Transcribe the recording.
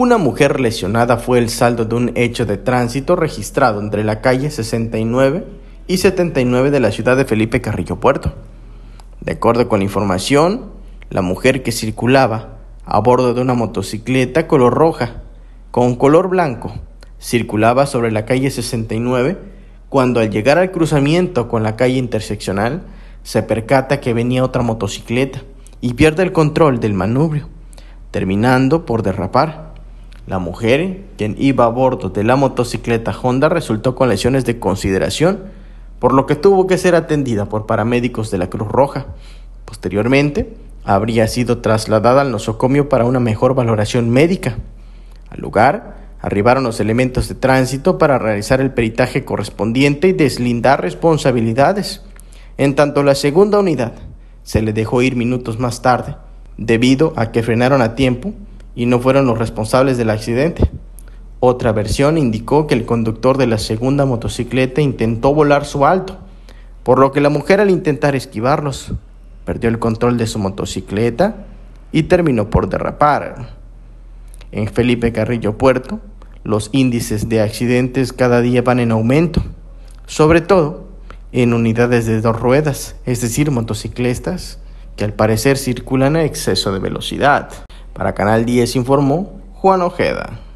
Una mujer lesionada fue el saldo de un hecho de tránsito registrado entre la calle 69 y 79 de la ciudad de Felipe Carrillo Puerto. De acuerdo con la información, la mujer que circulaba a bordo de una motocicleta color roja con color blanco circulaba sobre la calle 69 cuando al llegar al cruzamiento con la calle interseccional se percata que venía otra motocicleta y pierde el control del manubrio, terminando por derrapar. La mujer, quien iba a bordo de la motocicleta Honda, resultó con lesiones de consideración, por lo que tuvo que ser atendida por paramédicos de la Cruz Roja. Posteriormente, habría sido trasladada al nosocomio para una mejor valoración médica. Al lugar, arribaron los elementos de tránsito para realizar el peritaje correspondiente y deslindar responsabilidades. En tanto, la segunda unidad se le dejó ir minutos más tarde, debido a que frenaron a tiempo y no fueron los responsables del accidente. Otra versión indicó que el conductor de la segunda motocicleta intentó volar su alto, por lo que la mujer al intentar esquivarlos perdió el control de su motocicleta y terminó por derrapar. En Felipe Carrillo Puerto, los índices de accidentes cada día van en aumento, sobre todo en unidades de dos ruedas, es decir, motocicletas, que al parecer circulan a exceso de velocidad. Para Canal 10 informó Juan Ojeda.